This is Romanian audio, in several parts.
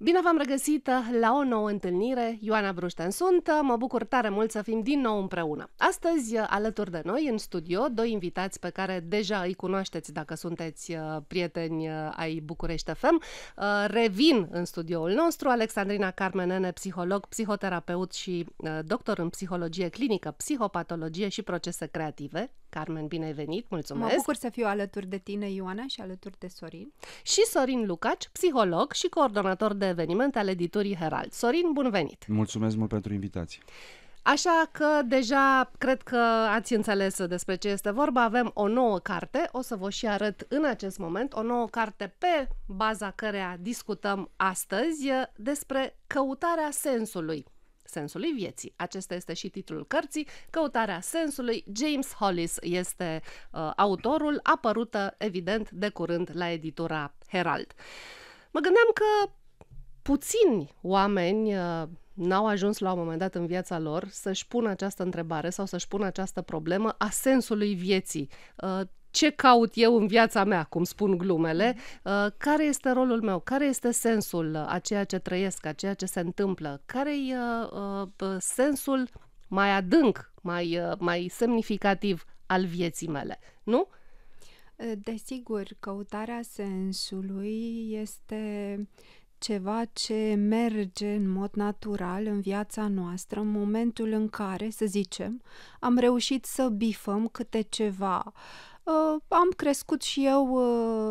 Bine v-am regăsit uh, la o nouă întâlnire. Ioana Brușten sunt, uh, mă bucur tare mult să fim din nou împreună. Astăzi, uh, alături de noi, în studio, doi invitați pe care deja îi cunoașteți dacă sunteți prieteni ai București FM. Revin în studioul nostru Alexandrina Carmenene, psiholog, psihoterapeut și doctor în psihologie clinică, psihopatologie și procese creative. Carmen, bine ai venit, mulțumesc! Mă bucur să fiu alături de tine, Ioana, și alături de Sorin. Și Sorin Lucaci, psiholog și coordonator de evenimente ale editurii Herald. Sorin, bun venit! Mulțumesc mult pentru invitație! Așa că deja cred că ați înțeles despre ce este vorba. Avem o nouă carte, o să vă și arăt în acest moment, o nouă carte pe baza căreia discutăm astăzi despre căutarea sensului Sensului vieții. Acesta este și titlul cărții, Căutarea sensului. James Hollis este uh, autorul, apărută evident de curând la editura Herald. Mă gândeam că puțini oameni uh, n-au ajuns la un moment dat în viața lor să-și pună această întrebare sau să-și pună această problemă a sensului vieții. Uh, ce caut eu în viața mea, cum spun glumele, mhm. uh, care este rolul meu, care este sensul uh, a ceea ce trăiesc, a ceea ce se întâmplă, care e uh, sensul mai adânc, mai, mai semnificativ al vieții mele, nu? Desigur, căutarea sensului este ceva ce merge în mod natural în viața noastră în momentul în care, să zicem, am reușit să bifăm câte ceva Uh, am crescut și eu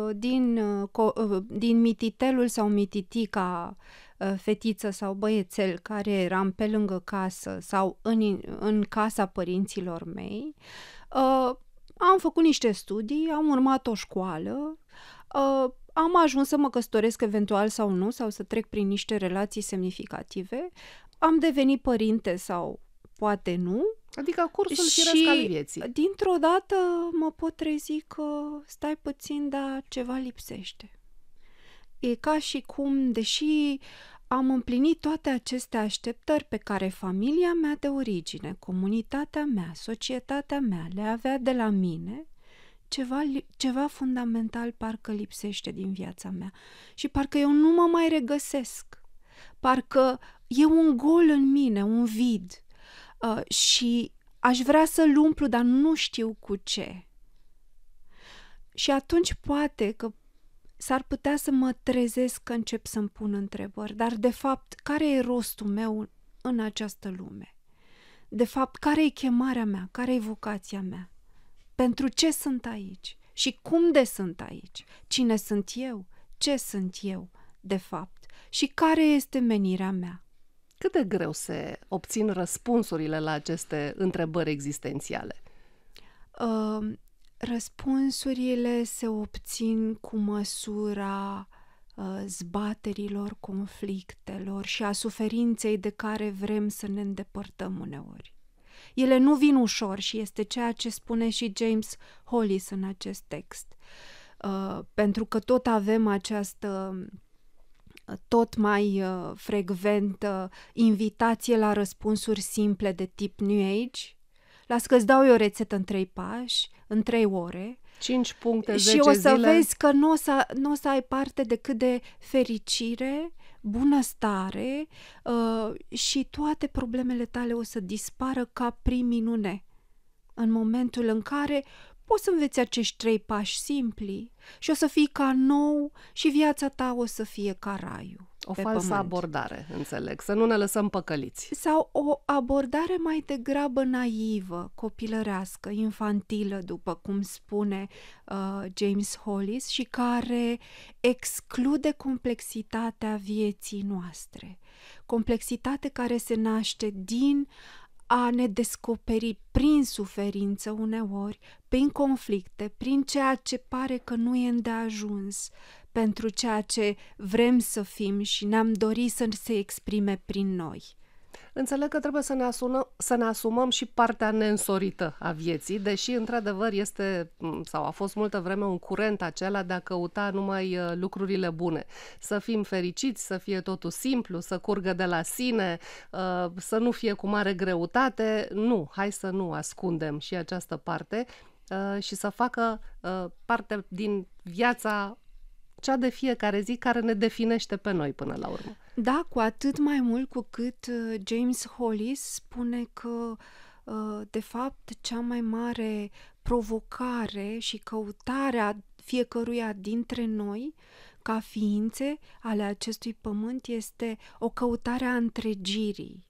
uh, din, uh, din mititelul sau mititica fetiță sau băiețel care eram pe lângă casă sau în, în casa părinților mei. Am făcut niște studii, am urmat o școală, am ajuns să mă căsătoresc eventual sau nu, sau să trec prin niște relații semnificative, am devenit părinte sau poate nu. Adică cursul și firesc al vieții. dintr-o dată mă pot trezi că stai puțin, dar ceva lipsește. E ca și cum, deși am împlinit toate aceste așteptări pe care familia mea de origine, comunitatea mea, societatea mea le avea de la mine, ceva, ceva fundamental parcă lipsește din viața mea și parcă eu nu mă mai regăsesc. Parcă e un gol în mine, un vid Uh, și aș vrea să-l umplu, dar nu știu cu ce. Și atunci poate că s-ar putea să mă trezesc că încep să-mi pun întrebări, dar de fapt, care e rostul meu în această lume? De fapt, care e chemarea mea? Care e vocația mea? Pentru ce sunt aici? Și cum de sunt aici? Cine sunt eu? Ce sunt eu, de fapt? Și care este menirea mea? Cât de greu se obțin răspunsurile la aceste întrebări existențiale? Uh, răspunsurile se obțin cu măsura uh, zbaterilor, conflictelor și a suferinței de care vrem să ne îndepărtăm uneori. Ele nu vin ușor și este ceea ce spune și James Hollis în acest text. Uh, pentru că tot avem această tot mai uh, frecventă invitație la răspunsuri simple de tip New Age. Las că îți dau eu o rețetă în trei pași, în trei ore. 5 puncte, 10 Și o să zile. vezi că nu o să, n-o să ai parte decât de fericire, bunăstare uh, și toate problemele tale o să dispară ca prin minune în momentul în care Poți să înveți acești trei pași simpli și o să fii ca nou și viața ta o să fie ca raiul. O falsă pământ. abordare, înțeleg, să nu ne lăsăm păcăliți. Sau o abordare mai degrabă naivă, copilărească, infantilă, după cum spune uh, James Hollis, și care exclude complexitatea vieții noastre. Complexitate care se naște din a ne descoperi prin suferință uneori, prin conflicte, prin ceea ce pare că nu e îndeajuns, pentru ceea ce vrem să fim și ne-am dorit să se exprime prin noi. Înțeleg că trebuie să ne, asumăm, să ne asumăm și partea neînsorită a vieții, deși, într-adevăr, este sau a fost multă vreme un curent acela de a căuta numai uh, lucrurile bune. Să fim fericiți, să fie totul simplu, să curgă de la sine, uh, să nu fie cu mare greutate. Nu, hai să nu ascundem și această parte uh, și să facă parte din viața cea de fiecare zi care ne definește pe noi până la urmă. Da, cu atât mai mult cu cât uh, James Hollis spune că uh, de fapt cea mai mare provocare și căutarea fiecăruia dintre noi ca ființe ale acestui pământ este o căutare a întregirii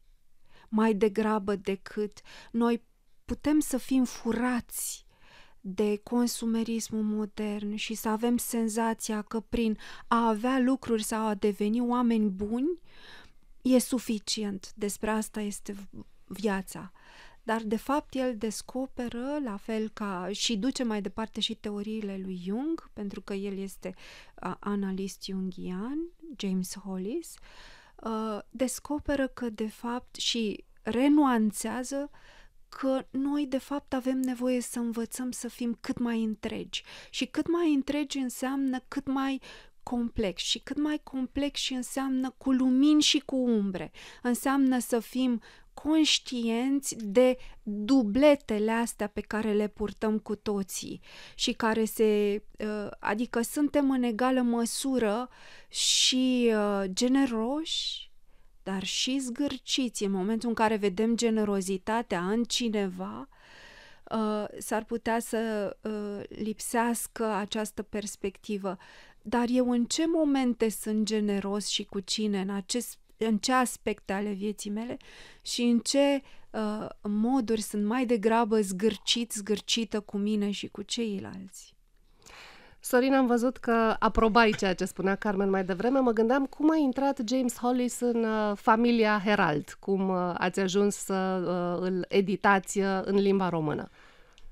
mai degrabă decât noi putem să fim furați de consumerismul modern și să avem senzația că prin a avea lucruri sau a deveni oameni buni e suficient. Despre asta este viața. Dar, de fapt, el descoperă, la fel ca și duce mai departe și teoriile lui Jung, pentru că el este uh, analist jungian, James Hollis, uh, descoperă că, de fapt, și renuanțează uh, că noi, de fapt, avem nevoie să învățăm să fim cât mai întregi. Și cât mai întregi înseamnă cât mai complex și cât mai complex și înseamnă cu lumini și cu umbre. Înseamnă să fim conștienți de dubletele astea pe care le purtăm cu toții și care se, uh, adică suntem în egală măsură și uh, generoși dar și zgârciți în momentul în care vedem generozitatea în cineva, uh, s-ar putea să uh, lipsească această perspectivă. Dar eu în ce momente sunt generos și cu cine, în, acest, în ce aspecte ale vieții mele și în ce uh, moduri sunt mai degrabă zgârcit, zgârcită cu mine și cu ceilalți. Sorin, am văzut că aprobai ceea ce spunea Carmen mai devreme. Mă gândeam cum a intrat James Hollis în uh, familia Herald, cum uh, ați ajuns să uh, îl editați uh, în limba română.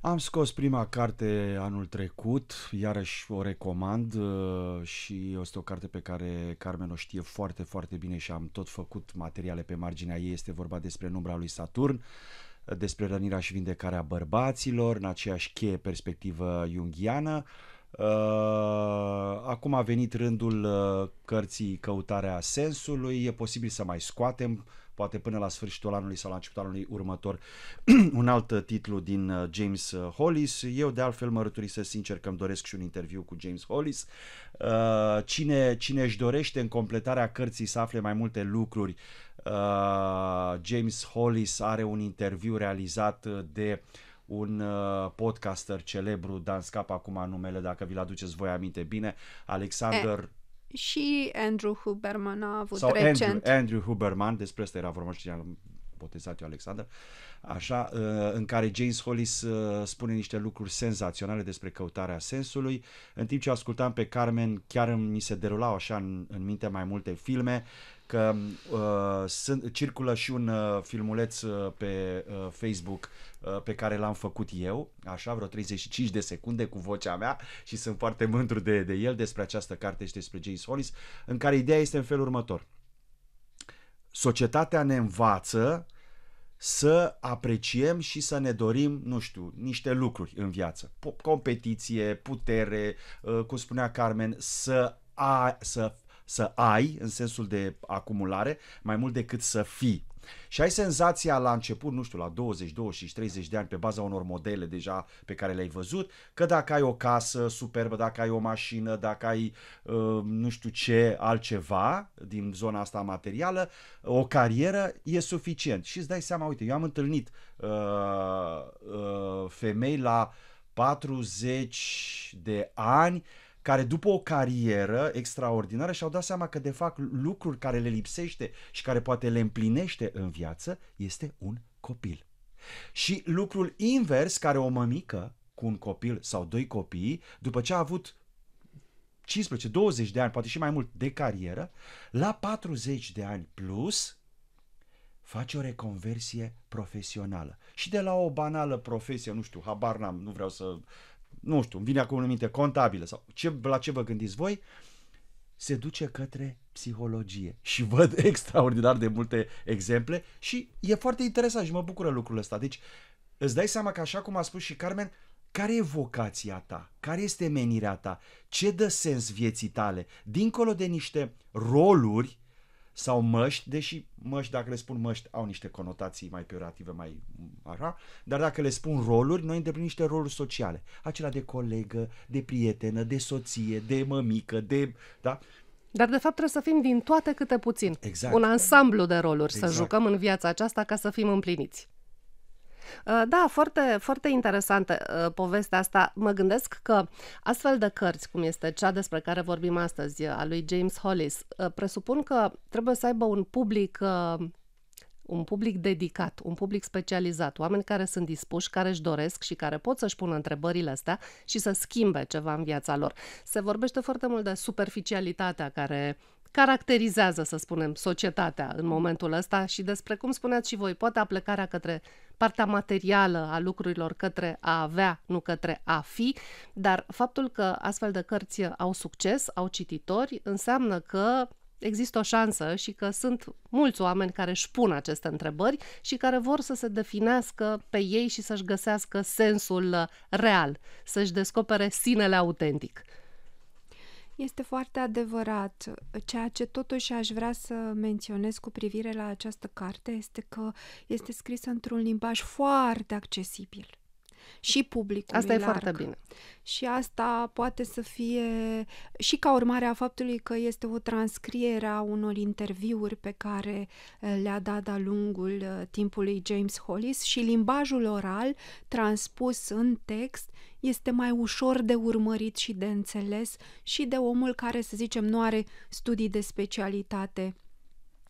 Am scos prima carte anul trecut, iarăși o recomand uh, și este o carte pe care Carmen o știe foarte, foarte bine și am tot făcut materiale pe marginea ei. Este vorba despre numbra lui Saturn despre rănirea și vindecarea bărbaților, în aceeași cheie perspectivă junghiană. Uh, Uh, acum a venit rândul uh, cărții Căutarea sensului, e posibil să mai scoatem poate până la sfârșitul anului sau la începutul anului următor, un alt uh, titlu din James Hollis. Eu de altfel mărturisesc sincer că îmi doresc și un interviu cu James Hollis. Cine, cine își dorește în completarea cărții să afle mai multe lucruri, James Hollis are un interviu realizat de uh, un uh, podcaster celebru, dar scap acum numele, dacă vi-l aduceți voi aminte bine, Alexander... E- și Andrew Huberman a avut sau recent. Andrew, Andrew Huberman, despre asta era vorba și am botezat eu Alexander, așa, uh, în care James Hollis uh, spune niște lucruri senzaționale despre căutarea sensului. În timp ce ascultam pe Carmen, chiar mi se derulau așa în, în minte mai multe filme, că uh, sunt, circulă și un uh, filmuleț uh, pe uh, Facebook Uh, pe care l-am făcut eu, așa, vreo 35 de secunde cu vocea mea și sunt foarte mândru de, de el despre această carte și despre James Hollis, în care ideea este în felul următor. Societatea ne învață să apreciem și să ne dorim, nu știu, niște lucruri în viață. Competiție, putere, uh, cum spunea Carmen, să, a, să, să ai, în sensul de acumulare, mai mult decât să fii și ai senzația la început, nu știu, la 20, 25, 30 de ani, pe baza unor modele deja pe care le-ai văzut, că dacă ai o casă superbă, dacă ai o mașină, dacă ai uh, nu știu ce altceva din zona asta materială, o carieră e suficient. Și îți dai seama, uite, eu am întâlnit uh, uh, femei la 40 de ani care după o carieră extraordinară și-au dat seama că de fapt lucruri care le lipsește și care poate le împlinește în viață este un copil. Și lucrul invers care o mămică cu un copil sau doi copii, după ce a avut 15-20 de ani, poate și mai mult, de carieră, la 40 de ani plus, face o reconversie profesională. Și de la o banală profesie, nu știu, habar n-am, nu vreau să nu știu, vine acum în minte, contabilă sau ce, la ce vă gândiți voi, se duce către psihologie. Și văd extraordinar de multe exemple și e foarte interesant și mă bucură lucrul ăsta. Deci îți dai seama că așa cum a spus și Carmen, care e vocația ta? Care este menirea ta? Ce dă sens vieții tale? Dincolo de niște roluri sau măști, deși măști, dacă le spun măști, au niște conotații mai peorative, mai așa, dar dacă le spun roluri, noi îndeplinim niște roluri sociale. Acela de colegă, de prietenă, de soție, de mămică, de... Da? Dar de fapt trebuie să fim din toate câte puțin. Exact. Un ansamblu de roluri exact. să jucăm în viața aceasta ca să fim împliniți. Uh, da, foarte, foarte interesantă uh, povestea asta. Mă gândesc că astfel de cărți, cum este cea despre care vorbim astăzi, uh, a lui James Hollis, presupun că trebuie să aibă un public un public dedicat, un public specializat, oameni care sunt dispuși, care își doresc și care pot să-și pună întrebările astea și să schimbe ceva în viața lor. Se vorbește foarte mult de superficialitatea care caracterizează, să spunem, societatea în momentul ăsta și despre cum spuneați și voi, poate aplecarea către partea materială a lucrurilor către a avea, nu către a fi, dar faptul că astfel de cărți au succes, au cititori, înseamnă că există o șansă și că sunt mulți oameni care își pun aceste întrebări și care vor să se definească pe ei și să-și găsească sensul real, să-și descopere sinele autentic. Este foarte adevărat. Ceea ce totuși aș vrea să menționez cu privire la această carte este că este scrisă într-un limbaj foarte accesibil și publicul. Asta e larg. foarte bine. Și asta poate să fie și ca urmare a faptului că este o transcriere a unor interviuri pe care eh, le-a dat de-a lungul eh, timpului James Hollis și limbajul oral transpus în text este mai ușor de urmărit și de înțeles și de omul care, să zicem, nu are studii de specialitate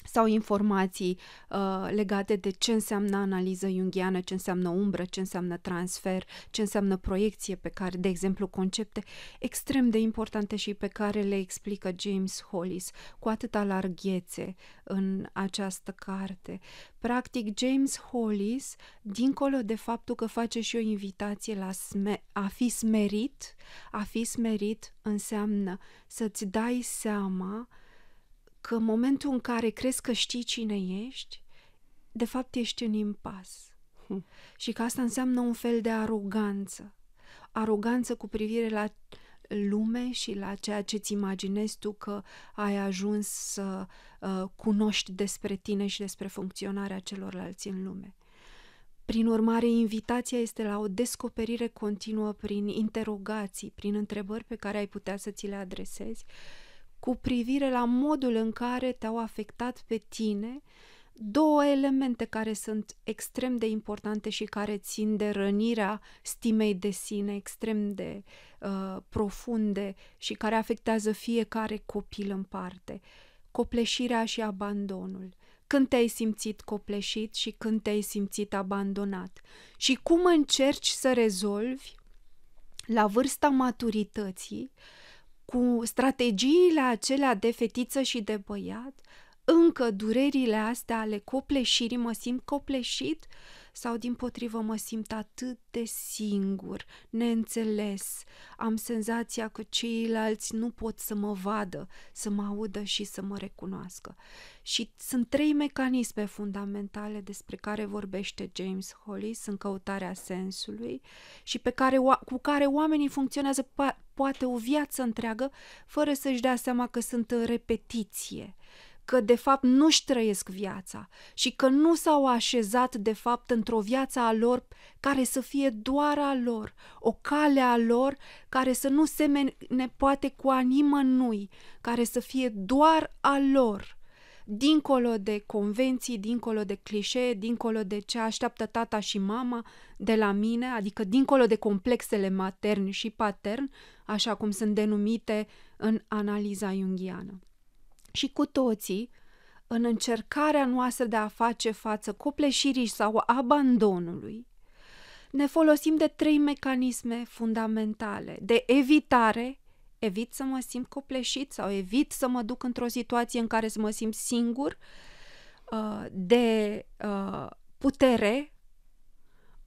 sau informații uh, legate de ce înseamnă analiză junghiană, ce înseamnă umbră, ce înseamnă transfer, ce înseamnă proiecție pe care, de exemplu, concepte extrem de importante și pe care le explică James Hollis cu atâta larghețe în această carte. Practic, James Hollis, dincolo de faptul că face și o invitație la sme- a fi smerit, a fi smerit înseamnă să-ți dai seama uh, că în momentul în care crezi că știi cine ești, de fapt ești în impas. Hm. Și că asta înseamnă un fel de aroganță. Aroganță cu privire la lume și la ceea ce ți imaginezi tu că ai ajuns să uh, cunoști despre tine și despre funcționarea celorlalți în lume. Prin urmare, invitația este la o descoperire continuă prin interogații, prin întrebări pe care ai putea să ți le adresezi cu privire la modul în care te-au afectat pe tine două elemente care sunt extrem de importante și care țin de rănirea stimei de sine extrem de uh, profunde și care afectează fiecare copil în parte. Copleșirea și abandonul. Când te-ai simțit copleșit și când te-ai simțit abandonat. Și cum încerci să rezolvi la vârsta maturității cu strategiile acelea de fetiță și de băiat, încă durerile astea ale copleșirii mă simt copleșit sau din potrivă mă simt atât de singur, neînțeles. Am senzația că ceilalți nu pot să mă vadă, să mă audă și să mă recunoască. Și sunt trei mecanisme fundamentale despre care vorbește James Hollis în căutarea sensului și pe care, cu care oamenii funcționează poate o viață întreagă fără să-și dea seama că sunt în repetiție, că de fapt nu-și trăiesc viața și că nu s-au așezat de fapt într-o viață a lor care să fie doar a lor, o cale a lor care să nu semene poate cu a nimănui, care să fie doar a lor dincolo de convenții, dincolo de clișee, dincolo de ce așteaptă tata și mama de la mine, adică dincolo de complexele matern și patern, așa cum sunt denumite în analiza junghiană. Și cu toții, în încercarea noastră de a face față copleșirii sau abandonului, ne folosim de trei mecanisme fundamentale, de evitare, evit să mă simt copleșit sau evit să mă duc într-o situație în care să mă simt singur uh, de uh, putere,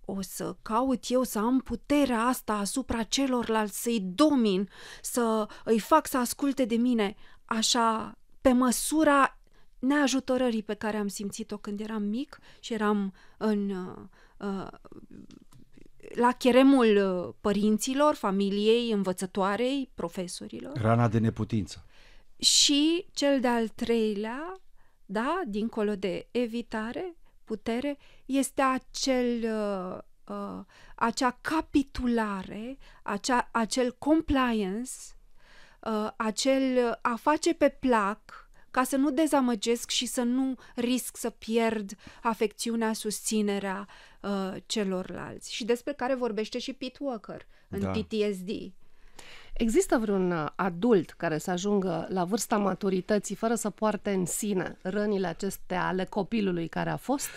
o să caut eu să am puterea asta asupra celorlalți, să-i domin, să îi fac să asculte de mine, așa, pe măsura neajutorării pe care am simțit-o când eram mic și eram în uh, uh la cheremul uh, părinților, familiei, învățătoarei, profesorilor. Rana de neputință. Și cel de-al treilea, da, dincolo de evitare, putere, este acel, uh, uh, acea capitulare, acea, acel compliance, uh, acel uh, a face pe plac ca să nu dezamăgesc și să nu risc să pierd afecțiunea, susținerea uh, celorlalți și despre care vorbește și Pete Walker în da. PTSD. Există vreun uh, adult care să ajungă la vârsta maturității fără să poarte în sine rănile acestea ale copilului care a fost?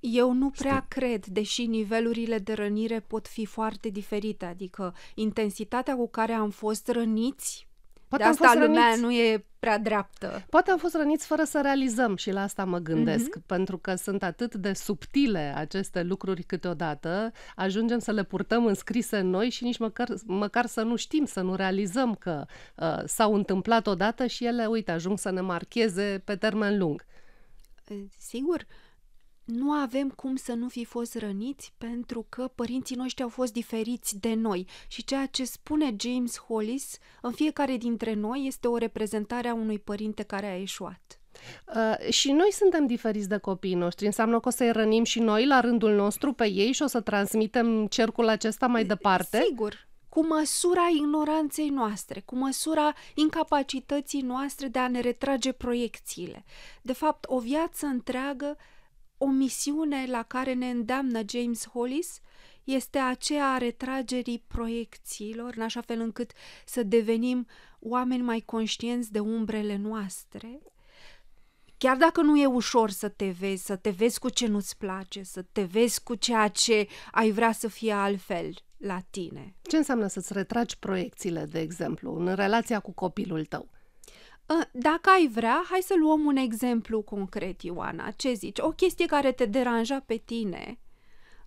Eu nu prea Stai. cred, deși nivelurile de rănire pot fi foarte diferite, adică intensitatea cu care am fost răniți Poate de asta am fost lumea răniți. nu e prea dreaptă. Poate am fost răniți fără să realizăm și la asta mă gândesc, mm-hmm. pentru că sunt atât de subtile aceste lucruri câteodată, ajungem să le purtăm înscrise în noi și nici măcar, măcar să nu știm, să nu realizăm că uh, s-au întâmplat odată și ele, uite, ajung să ne marcheze pe termen lung. Sigur, uh, nu avem cum să nu fi fost răniți pentru că părinții noștri au fost diferiți de noi și ceea ce spune James Hollis în fiecare dintre noi este o reprezentare a unui părinte care a eșuat. Uh, și noi suntem diferiți de copiii noștri. Înseamnă că o să-i rănim și noi la rândul nostru pe ei și o să transmitem cercul acesta mai departe? Sigur, cu măsura ignoranței noastre, cu măsura incapacității noastre de a ne retrage proiecțiile. De fapt, o viață întreagă o misiune la care ne îndeamnă James Hollis este aceea a retragerii proiecțiilor, în așa fel încât să devenim oameni mai conștienți de umbrele noastre, chiar dacă nu e ușor să te vezi, să te vezi cu ce nu-ți place, să te vezi cu ceea ce ai vrea să fie altfel la tine. Ce înseamnă să-ți retragi proiecțiile, de exemplu, în relația cu copilul tău? Ă, dacă ai vrea, hai să luăm un exemplu concret, Ioana. Ce zici? O chestie care te deranja pe tine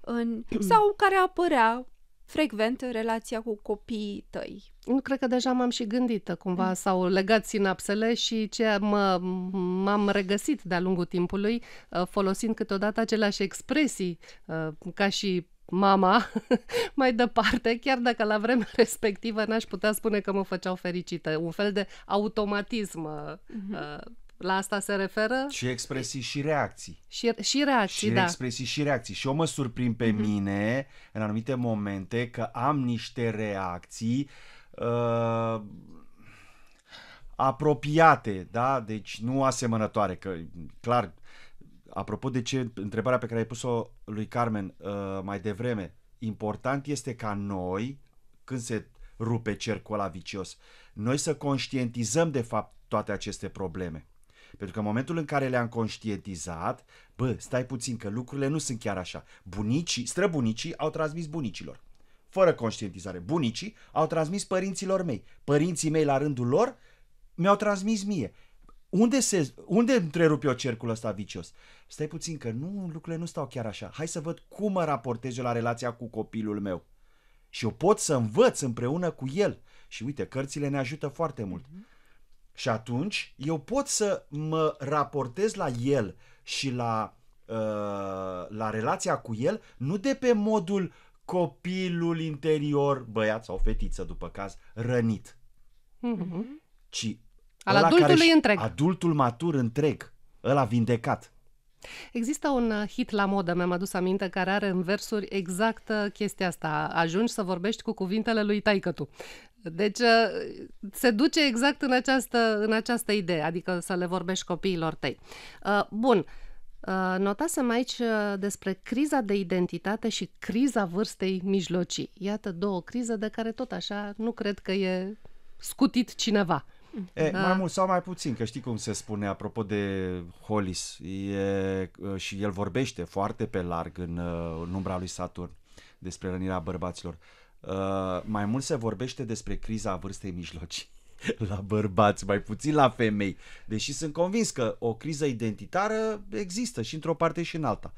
în... sau care apărea frecvent în relația cu copiii tăi. Nu cred că deja m-am și gândit cumva, mm. s legat sinapsele și ce mă, m-am regăsit de-a lungul timpului ă, folosind câteodată aceleași expresii ă, ca și mama mai departe, chiar dacă la vremea respectivă n-aș putea spune că mă făceau fericită. Un fel de automatism mm-hmm. uh, la asta se referă? Și expresii și reacții. Și, și reacții, și da. expresii și reacții. Și eu mă surprind pe mm-hmm. mine în anumite momente că am niște reacții uh, apropiate, da? Deci nu asemănătoare, că clar apropo de ce întrebarea pe care ai pus-o lui Carmen uh, mai devreme, important este ca noi, când se rupe cercul ăla vicios, noi să conștientizăm de fapt toate aceste probleme. Pentru că în momentul în care le-am conștientizat, bă, stai puțin că lucrurile nu sunt chiar așa. Bunicii, străbunicii au transmis bunicilor. Fără conștientizare. Bunicii au transmis părinților mei. Părinții mei la rândul lor mi-au transmis mie. Unde, se, unde întrerup eu cercul ăsta vicios? Stai puțin că nu, lucrurile nu stau chiar așa. Hai să văd cum mă raportez eu la relația cu copilul meu. Și eu pot să învăț împreună cu el. Și uite, cărțile ne ajută foarte mult. Mm-hmm. Și atunci eu pot să mă raportez la el și la, uh, la relația cu el, nu de pe modul copilul interior, băiat sau fetiță după caz, rănit. Mm-hmm. Ci al ăla adultului întreg. Adultul matur întreg, ăla vindecat. Există un uh, hit la modă, mi-am adus aminte, care are în versuri exact uh, chestia asta. Ajungi să vorbești cu cuvintele lui Taicătu. Deci uh, se duce exact în această, în această idee, adică să le vorbești copiilor tăi. Bun, Notasem aici despre criza de identitate și criza vârstei mijlocii. Iată două crize de care tot așa nu cred că e scutit cineva. E, da. Mai mult sau mai puțin, că știi cum se spune apropo de Hollis e, și el vorbește foarte pe larg în, în umbra lui Saturn despre rănirea bărbaților. Uh, mai mult se vorbește despre criza vârstei mijlocii la bărbați, mai puțin la femei. Deși sunt convins că o criză identitară există și într-o parte și în alta.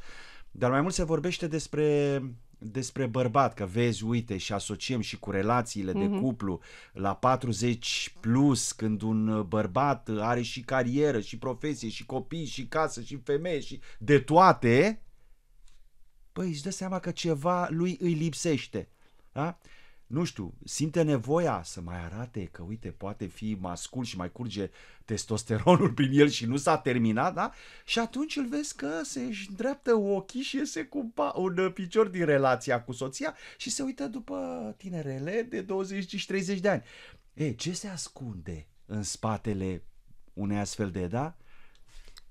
Dar mai mult se vorbește despre despre bărbat, că vezi, uite, și asociem și cu relațiile mm-hmm. de mhm. cuplu la 40 plus, când un uh, bărbat uh, are și carieră, și profesie, și copii, și casă, și femeie, și de toate, păi își dă seama că ceva lui îi lipsește. Da? nu știu, simte nevoia să mai arate că, uite, poate fi mascul și mai curge testosteronul prin el și nu s-a terminat, da? Și atunci îl vezi că se își îndreaptă ochii și iese cu un uh, picior din relația cu soția și se uită după tinerele de 20-30 de ani. E, ce se ascunde în spatele unei astfel de, da?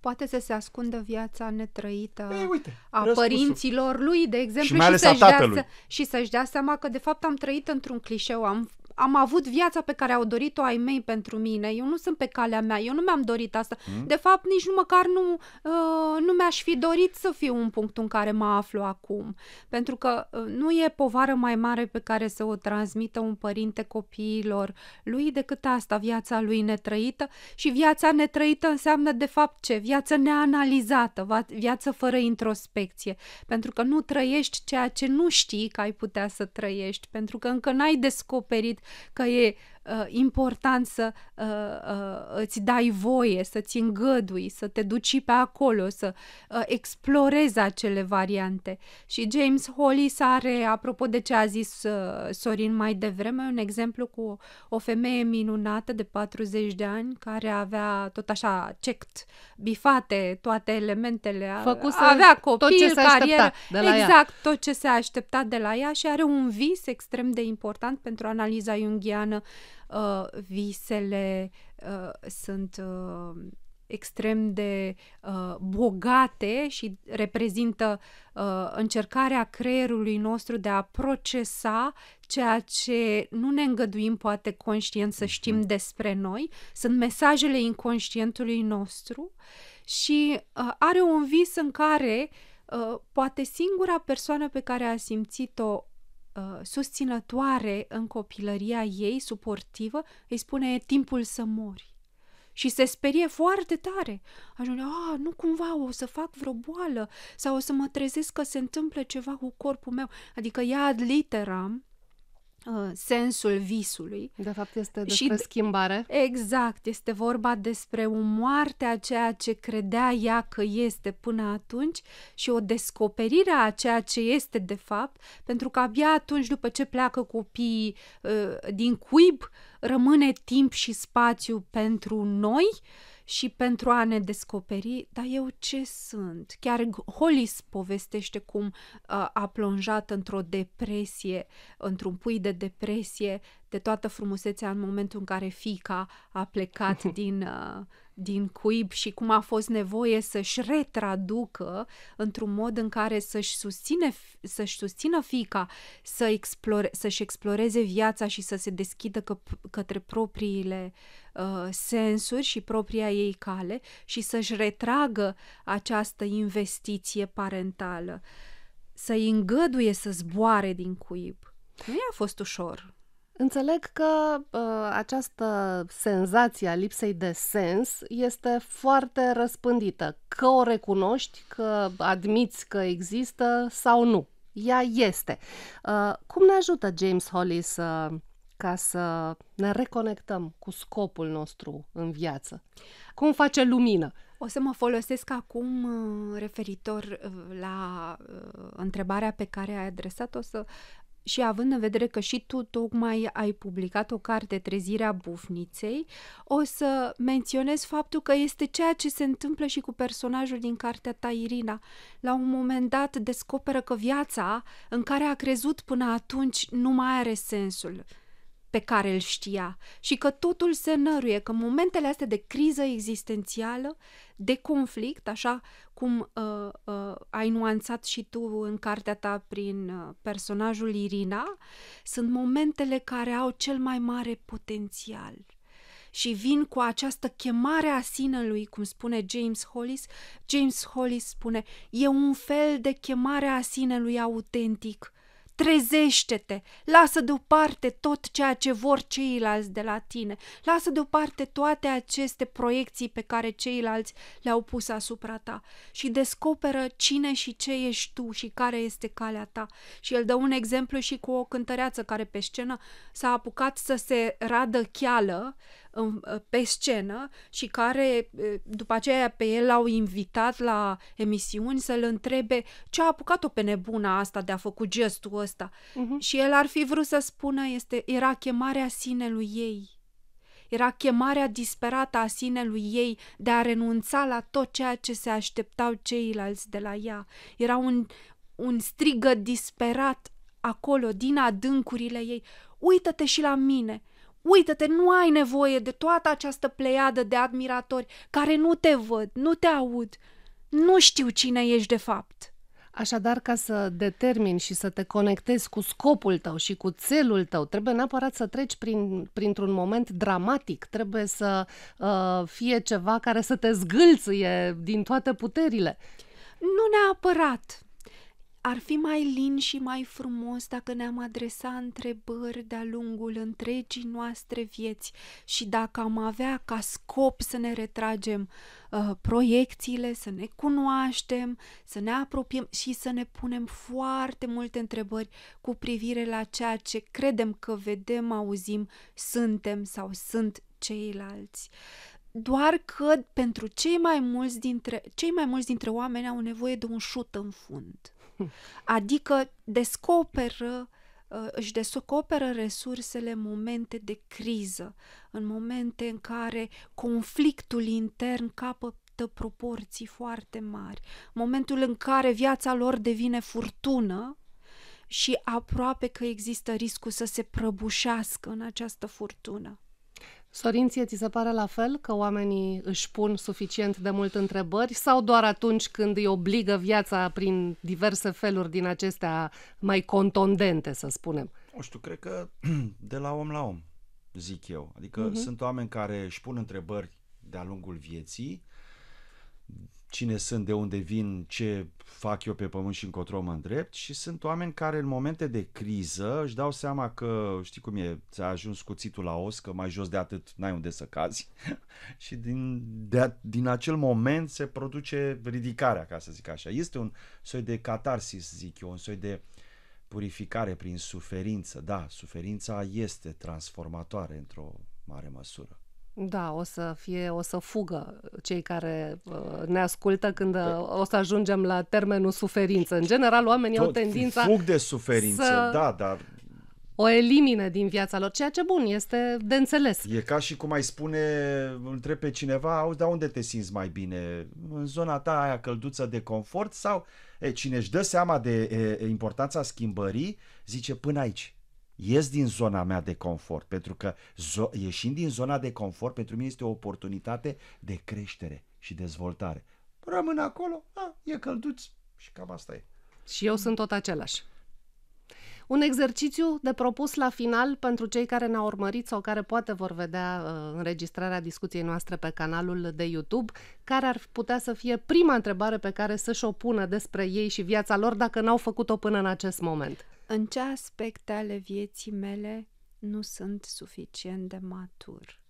poate să se ascundă viața netrăită Ei, uite, a răspunsul. părinților lui, de exemplu, și, și, să-și dea, și să dea seama că, de fapt, am trăit într-un clișeu, am am avut viața pe care au dorit-o ai mei pentru mine, eu nu sunt pe calea mea, eu nu mi-am dorit asta. Mm. De fapt, nici nu măcar nu, uh, nu mi-aș fi dorit să fiu un punct în care mă aflu acum. Pentru că uh, nu e povară mai mare pe care să o transmită un părinte copiilor lui decât asta, viața lui netrăită. Și viața netrăită înseamnă, de fapt, ce? Viață neanalizată, viață fără introspecție. Pentru că nu trăiești ceea ce nu știi că ai putea să trăiești, pentru că încă n-ai descoperit că e uh, important să uh, uh, îți dai voie, să-ți îngădui, să te duci pe acolo, să uh, explorezi acele variante. Și James Hollis are, apropo de ce a zis uh, Sorin mai devreme, un exemplu cu o femeie minunată de 40 de ani care avea tot așa checked, bifate toate elementele, Făcuse avea copil, tot ce se carieră, de la exact ea. tot ce se aștepta de la ea și are un vis extrem de important pentru analiza analiza junghiană, uh, visele uh, sunt uh, extrem de uh, bogate și reprezintă uh, încercarea creierului nostru de a procesa ceea ce nu ne îngăduim poate conștient să mhm. știm despre noi, sunt mesajele inconștientului nostru și uh, are un vis în care uh, poate singura persoană pe care a simțit-o Uh, susținătoare în copilăria ei, suportivă, îi spune e timpul să mori. Și se sperie foarte tare. Ajunge, a, ah, nu cumva o să fac vreo boală sau o să mă trezesc că se întâmplă ceva cu corpul meu. Adică ea ad literam Uh, sensul visului. De fapt, este despre și, schimbare. Exact, este vorba despre o moarte a ceea ce credea ea că este până atunci și o descoperire a ceea ce este de fapt, pentru că abia atunci, după ce pleacă copiii uh, din cuib, rămâne timp și spațiu pentru noi uh, și pentru a ne descoperi, dar eu ce sunt? Chiar Hollis povestește cum uh, a plonjat într-o depresie, într-un pui de depresie, de toată frumusețea în momentul în care fica a plecat din... Uh, din cuib și cum a fost nevoie să-și retraducă într-un mod în care să-și, susține, să-și susțină fica să explore, să-și exploreze viața și să se deschidă că, către propriile uh, sensuri și propria ei cale și să-și retragă această investiție parentală, să-i îngăduie să zboare din cuib. Nu i-a fost ușor. Înțeleg că uh, această senzație a lipsei de sens este foarte răspândită, că o recunoști, că admiți că există sau nu. Ea este. Uh, cum ne ajută James Holly să, ca să ne reconectăm cu scopul nostru în viață? Cum face lumină? O să mă folosesc acum ă, referitor ă, la întrebarea pe care ai adresat-o, să și având în vedere că și tu tocmai ai publicat o carte, Trezirea Bufniței, o să menționez faptul că este ceea ce se întâmplă și cu personajul din cartea ta, Irina. La un moment dat descoperă că viața în care a crezut până atunci nu mai are sensul pe care îl știa și că totul se năruie, că momentele astea de criză existențială, de conflict, așa cum uh, uh, ai nuanțat și tu în cartea ta prin uh, personajul Irina, sunt momentele care au cel mai mare potențial și vin cu această chemare a sinelui, cum spune James Hollis. James Hollis spune, e un fel de chemare a sinelui autentic Trezește-te, lasă deoparte tot ceea ce vor ceilalți de la tine, lasă deoparte toate aceste proiecții pe care ceilalți le-au pus asupra ta și descoperă cine și ce ești tu și care este calea ta. Și el dă un exemplu și cu o cântăreață care pe scenă s-a apucat să se radă cheală Uh, pe scenă și care uh, după aceea pe el l-au invitat la emisiuni să-l întrebe ce a apucat-o pe nebuna asta de a făcut gestul ăsta. Uh-huh. Și el ar fi vrut să spună, este, era chemarea sinelui ei. Era chemarea disperată a sinelui ei de a renunța la tot ceea ce se așteptau ceilalți de la ea. Era un, un strigă disperat acolo, din adâncurile ei. Uită-te și la mine! Uită-te, nu ai nevoie de toată această pleiadă de admiratori care nu te văd, nu te aud, nu știu cine ești de fapt. Așadar, ca să determin și să te conectezi cu scopul tău și cu țelul tău, trebuie neapărat să treci prin, printr-un moment dramatic, trebuie să uh, fie ceva care să te zgâlțâie din toate puterile. Nu neapărat. Ar fi mai lin și mai frumos dacă ne-am adresa întrebări de-a lungul întregii noastre vieți și dacă am avea ca scop să ne retragem uh, proiecțiile, să ne cunoaștem, să ne apropiem și să ne punem foarte multe întrebări cu privire la ceea ce credem că vedem, auzim, suntem sau sunt ceilalți doar că pentru cei mai mulți dintre, cei mai mulți dintre oameni au nevoie de un șut în fund. Adică descoperă uh, își descoperă resursele în momente de criză, în momente în care conflictul intern capă proporții foarte mari, momentul în care viața lor devine furtună și aproape că există riscul să se prăbușească în această furtună. Sorinție, ți se pare la fel că oamenii își pun suficient de mult întrebări sau doar atunci când îi obligă viața prin diverse feluri din acestea mai contondente, să spunem? Nu știu, cred că de la om la om, zic eu. Adică uh-huh. sunt oameni care își pun întrebări de-a lungul vieții cine sunt, de unde vin, ce fac eu pe pământ și încotro mă îndrept și sunt oameni care în momente de criză își dau seama că, știi cum e, ți-a ajuns cuțitul la os, că mai jos de atât n-ai unde să cazi și din, de, din acel moment se produce ridicarea, ca să zic așa. Este un soi de catarsis, zic eu, un soi de purificare prin suferință. Da, suferința este transformatoare într-o mare măsură. Da, o să fie, o să fugă cei care uh, ne ascultă când da. uh, o să ajungem la termenul suferință. În general, oamenii Tot, au tendința fug de suferință, să... da, dar o elimine din viața lor, ceea ce bun, este de înțeles. E ca și cum ai spune, întreb pe cineva, auzi, dar unde te simți mai bine? În zona ta aia călduță de confort sau e, cine își dă seama de e, importanța schimbării, zice până aici, ies din zona mea de confort, pentru că zo- ieșind din zona de confort pentru mine este o oportunitate de creștere și dezvoltare. Rămân acolo, a, e călduț și cam asta e. Și eu sunt tot același. Un exercițiu de propus la final pentru cei care ne-au urmărit sau care poate vor vedea uh, înregistrarea discuției noastre pe canalul de YouTube, care ar putea să fie prima întrebare pe care să-și o pună despre ei și viața lor dacă n-au făcut-o până în acest moment. În ce aspecte ale vieții mele nu sunt suficient de matur?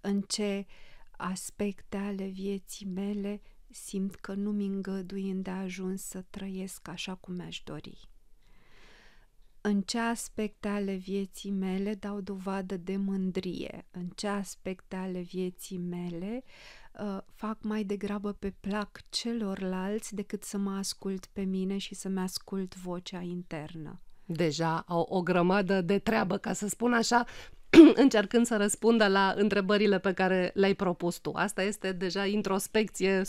În ce aspecte ale vieții mele simt că nu mi îngăduind de ajuns să trăiesc așa cum mi-aș dori? în ce aspecte ale vieții mele dau dovadă de mândrie, în ce aspecte ale vieții mele uh, fac mai degrabă pe plac celorlalți decât să mă ascult pe mine și să-mi ascult vocea internă. Deja au o grămadă de treabă, ca să spun așa, încercând să răspundă la întrebările pe care le-ai propus tu. Asta este deja introspecție 100%,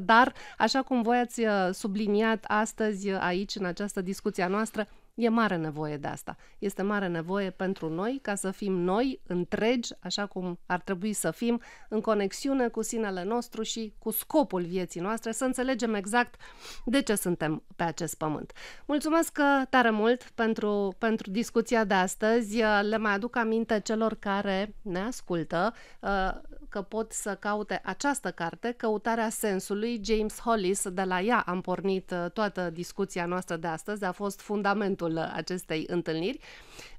dar, așa cum voi ați uh, subliniat astăzi uh, aici, în această discuție a noastră, E mare nevoie de asta. Este mare nevoie pentru noi ca să fim noi întregi, așa cum ar trebui să fim, în conexiune cu sinele nostru și cu scopul vieții noastre, să înțelegem exact de ce suntem pe acest pământ. Mulțumesc uh, tare mult pentru, pentru discuția de astăzi. Uh, le mai aduc aminte celor care ne ascultă uh, că pot să caute această carte, Căutarea sensului, James Hollis, de la ea am pornit uh, toată discuția noastră de astăzi, a fost fundamentul uh, acestei întâlniri.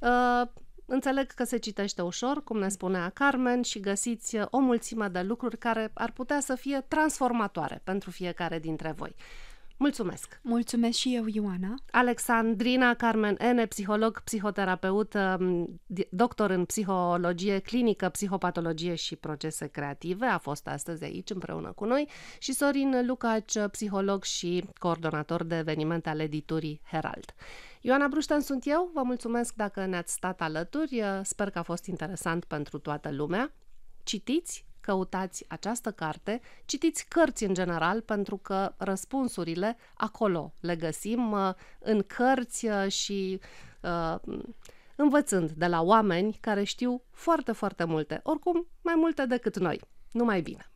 Uh, înțeleg că se citește ușor, cum ne spunea Carmen, și găsiți o mulțime de lucruri care ar putea să fie transformatoare pentru fiecare dintre voi. Mulțumesc! Mulțumesc și eu, Ioana! Alexandrina Carmen Ene, psiholog, psihoterapeut, um, doctor în psihologie clinică, psihopatologie și procese creative, a fost astăzi aici împreună cu noi și Sorin Lucaci, psiholog și coordonator de evenimente al editurii Herald. Ioana Bruștan sunt eu, vă mulțumesc dacă ne-ați stat alături, sper că a fost interesant pentru toată lumea. Citiți, căutați această carte, citiți cărți în general pentru că răspunsurile acolo le găsim uh, în cărți uh, și uh, învățând de la oameni care știu foarte, foarte multe, oricum mai multe decât noi. Numai bine!